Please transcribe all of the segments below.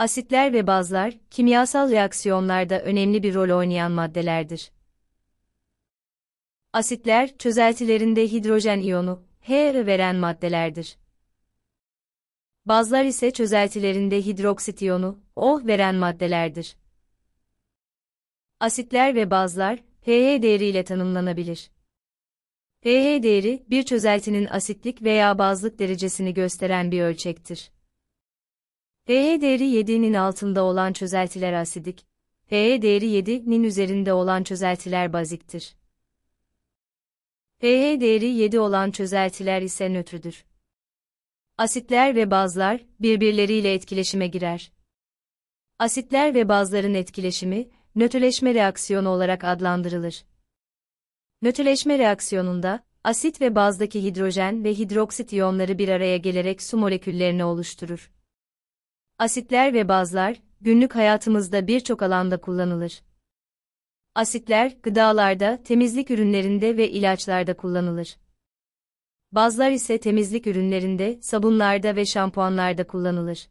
Asitler ve bazlar, kimyasal reaksiyonlarda önemli bir rol oynayan maddelerdir. Asitler, çözeltilerinde hidrojen iyonu, H veren maddelerdir. Bazlar ise çözeltilerinde hidroksit iyonu, O veren maddelerdir. Asitler ve bazlar, pH değeriyle tanımlanabilir. pH değeri, bir çözeltinin asitlik veya bazlık derecesini gösteren bir ölçektir pH e değeri 7'nin altında olan çözeltiler asidik, pH e değeri 7'nin üzerinde olan çözeltiler baziktir. pH e değeri 7 olan çözeltiler ise nötrdür. Asitler ve bazlar birbirleriyle etkileşime girer. Asitler ve bazların etkileşimi nötrleşme reaksiyonu olarak adlandırılır. Nötrleşme reaksiyonunda asit ve bazdaki hidrojen ve hidroksit iyonları bir araya gelerek su moleküllerini oluşturur. Asitler ve bazlar, günlük hayatımızda birçok alanda kullanılır. Asitler, gıdalarda, temizlik ürünlerinde ve ilaçlarda kullanılır. Bazlar ise temizlik ürünlerinde, sabunlarda ve şampuanlarda kullanılır.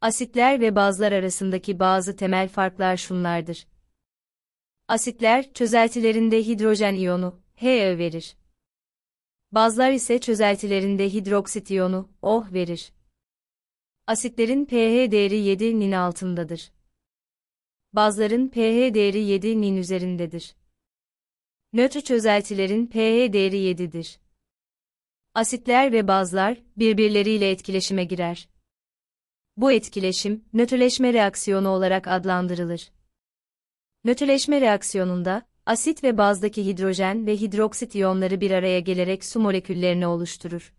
Asitler ve bazlar arasındaki bazı temel farklar şunlardır. Asitler, çözeltilerinde hidrojen iyonu, HE verir. Bazlar ise çözeltilerinde hidroksit iyonu, OH verir. Asitlerin pH değeri 7 nin altındadır. Bazların pH değeri 7 nin üzerindedir. Nötr çözeltilerin pH değeri 7'dir. Asitler ve bazlar birbirleriyle etkileşime girer. Bu etkileşim nötrleşme reaksiyonu olarak adlandırılır. Nötrleşme reaksiyonunda asit ve bazdaki hidrojen ve hidroksit iyonları bir araya gelerek su moleküllerini oluşturur.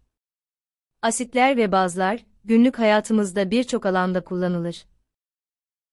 Asitler ve bazlar günlük hayatımızda birçok alanda kullanılır.